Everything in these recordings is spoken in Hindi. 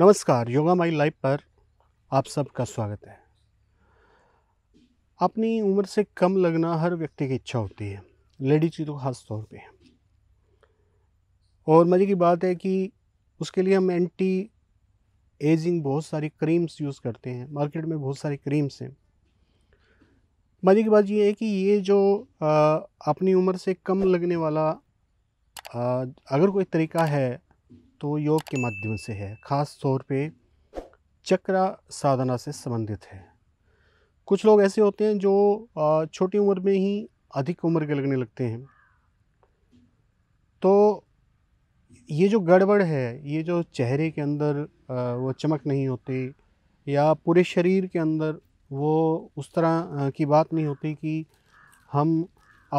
नमस्कार योगा माई लाइफ पर आप सबका स्वागत है अपनी उम्र से कम लगना हर व्यक्ति की इच्छा होती है लेडीज की तो खास तौर पे और मज़े की बात है कि उसके लिए हम एंटी एजिंग बहुत सारी क्रीम्स यूज़ करते हैं मार्केट में बहुत सारी क्रीम्स हैं मज़े की बात ये है कि ये जो अपनी उम्र से कम लगने वाला आ, अगर कोई तरीका है तो योग के माध्यम से है ख़ास तौर पे चक्रा साधना से संबंधित है कुछ लोग ऐसे होते हैं जो छोटी उम्र में ही अधिक उम्र के लगने लगते हैं तो ये जो गड़बड़ है ये जो चेहरे के अंदर वो चमक नहीं होती या पूरे शरीर के अंदर वो उस तरह की बात नहीं होती कि हम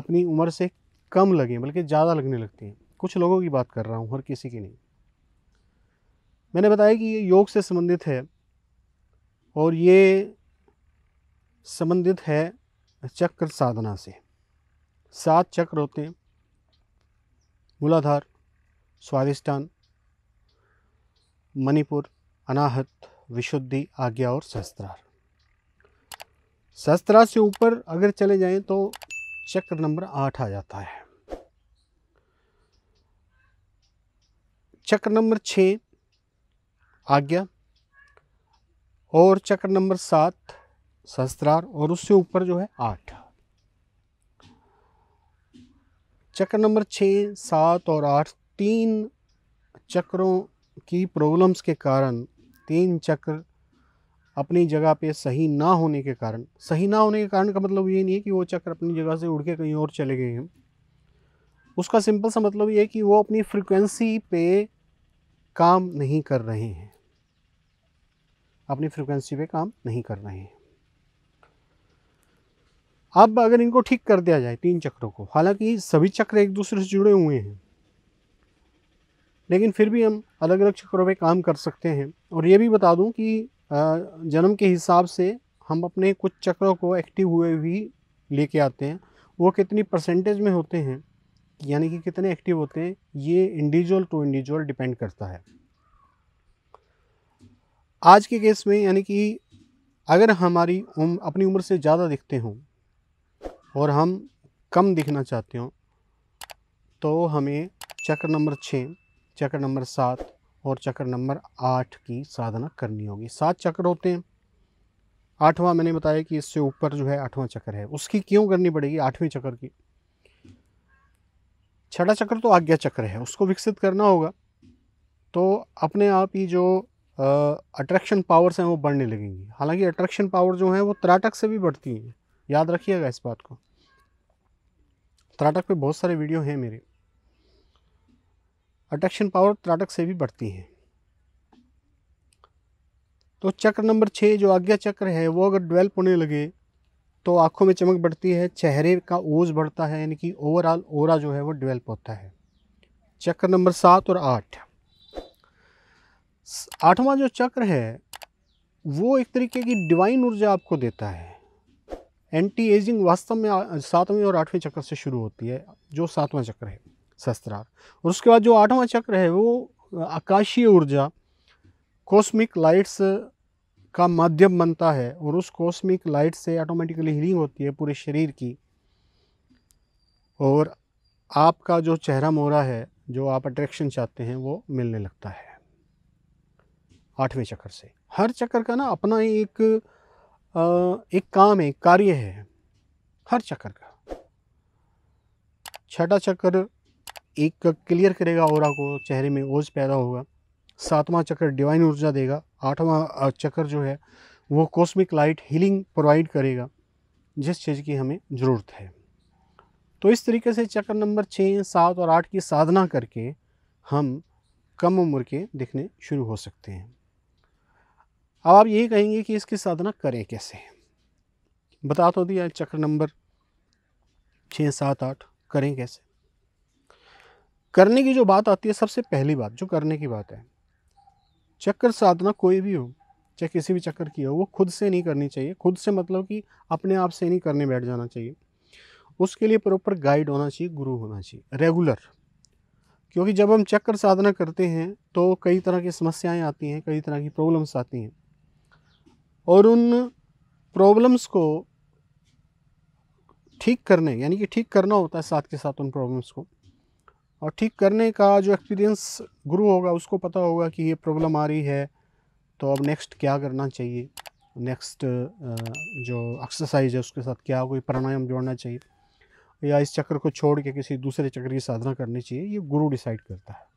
अपनी उम्र से कम लगें बल्कि ज़्यादा लगने लगते हैं कुछ लोगों की बात कर रहा हूँ हर किसी की नहीं मैंने बताया कि ये योग से संबंधित है और ये संबंधित है चक्र साधना से सात चक्र होते हैं मूलाधार स्वादिष्टान मणिपुर अनाहत विशुद्धि आज्ञा और सहस्त्रार सहस्त्रार से ऊपर अगर चले जाएं तो चक्र नंबर आठ आ जाता है चक्र नंबर छः आज्ञा और चक्र नंबर सात सहस्त्रार और उससे ऊपर जो है आठ चक्र नंबर छः सात और आठ तीन चक्रों की प्रॉब्लम्स के कारण तीन चक्र अपनी जगह पे सही ना होने के कारण सही ना होने के कारण का मतलब ये नहीं है कि वो चक्र अपनी जगह से उड़ के कहीं और चले गए हैं उसका सिंपल सा मतलब ये है कि वो अपनी फ्रिक्वेंसी पे काम नहीं कर रहे हैं अपनी फ्रिक्वेंसी पे काम नहीं कर रहे हैं अब अगर इनको ठीक कर दिया जाए तीन चक्रों को हालांकि सभी चक्र एक दूसरे से जुड़े हुए हैं लेकिन फिर भी हम अलग अलग चक्रों पे काम कर सकते हैं और ये भी बता दूं कि जन्म के हिसाब से हम अपने कुछ चक्रों को एक्टिव हुए भी लेके आते हैं वो कितनी परसेंटेज में होते हैं यानी कि कितने एक्टिव होते हैं ये इंडिविजुअल टू इंडिविजुअल डिपेंड करता है आज के केस में यानी कि अगर हमारी उम्र अपनी उम्र से ज़्यादा दिखते हों और हम कम दिखना चाहते हों तो हमें चक्र नंबर छः चक्र नंबर सात और चक्र नंबर आठ की साधना करनी होगी सात चक्र होते हैं आठवां मैंने बताया कि इससे ऊपर जो है आठवां चक्र है उसकी क्यों करनी पड़ेगी आठवें चक्र की छठा चक्र तो आज्ञा चक्र है उसको विकसित करना होगा तो अपने आप ही जो अट्रैक्शन पावर्स हैं वो बढ़ने लगेंगी हालांकि अट्रैक्शन पावर जो है वो त्राटक से भी बढ़ती हैं याद रखिएगा इस बात को त्राटक पे बहुत सारे वीडियो हैं मेरे अट्रैक्शन पावर त्राटक से भी बढ़ती हैं तो चक्र नंबर छः जो आज्ञा चक्र है वो अगर डेवलप होने लगे तो आँखों में चमक बढ़ती है चेहरे का ओज बढ़ता है यानी कि ओवरऑल ओरा जो है वो डेवलप होता है चक्र नंबर सात और आठ आठवां जो चक्र है वो एक तरीके की डिवाइन ऊर्जा आपको देता है एंटी एजिंग वास्तव में सातवें और आठवें चक्र से शुरू होती है जो सातवां चक्र है शस्त्रार और उसके बाद जो आठवां चक्र है वो आकाशीय ऊर्जा कॉस्मिक लाइट्स का माध्यम बनता है और उस कॉस्मिक लाइट से ऑटोमेटिकली हीलिंग होती है पूरे शरीर की और आपका जो चेहरा मोहरा है जो आप अट्रैक्शन चाहते हैं वो मिलने लगता है आठवें चक्र से हर चक्र का ना अपना एक एक काम है कार्य है हर चक्र का छठा चक्र एक क्लियर करेगा और को चेहरे में ओज पैदा होगा सातवां चक्र डिवाइन ऊर्जा देगा आठवां चक्र जो है वो कॉस्मिक लाइट हीलिंग प्रोवाइड करेगा जिस चीज़ की हमें ज़रूरत है तो इस तरीके से चक्र नंबर छः सात और आठ की साधना करके हम कम उम्र के दिखने शुरू हो सकते हैं अब आप यही कहेंगे कि इसकी साधना करें कैसे बता तो दिया चक्र नंबर छः सात आठ करें कैसे करने की जो बात आती है सबसे पहली बात जो करने की बात है चक्र साधना कोई भी हो चाहे किसी भी चक्कर की हो वो खुद से नहीं करनी चाहिए खुद से मतलब कि अपने आप से नहीं करने बैठ जाना चाहिए उसके लिए प्रॉपर गाइड होना चाहिए गुरु होना चाहिए रेगुलर क्योंकि जब हम चक्कर साधना करते हैं तो कई तरह की समस्याएं आती हैं कई तरह की प्रॉब्लम्स आती हैं और उन प्रॉब्लम्स को ठीक करने यानी कि ठीक करना होता है साथ के साथ उन प्रॉब्लम्स को और ठीक करने का जो एक्सपीरियंस गुरु होगा उसको पता होगा कि ये प्रॉब्लम आ रही है तो अब नेक्स्ट क्या करना चाहिए नेक्स्ट जो एक्सरसाइज है उसके साथ क्या कोई प्राणायाम जोड़ना चाहिए या इस चक्र को छोड़ के किसी दूसरे चक्र की साधना करनी चाहिए ये गुरु डिसाइड करता है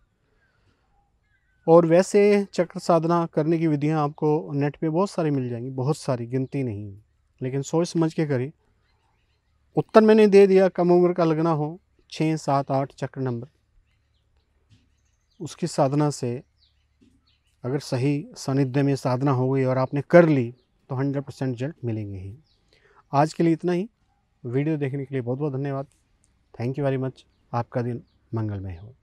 और वैसे चक्र साधना करने की विधियाँ आपको नेट पे बहुत सारी मिल जाएंगी बहुत सारी गिनती नहीं लेकिन सोच समझ के करें उत्तर मैंने दे दिया कम उम्र का लगना हो छः सात आठ चक्र नंबर उसकी साधना से अगर सही सानिध्य में साधना हो गई और आपने कर ली तो हंड्रेड परसेंट रिजल्ट मिलेंगे ही आज के लिए इतना ही वीडियो देखने के लिए बहुत बहुत धन्यवाद थैंक यू वेरी मच आपका दिन मंगलमय हो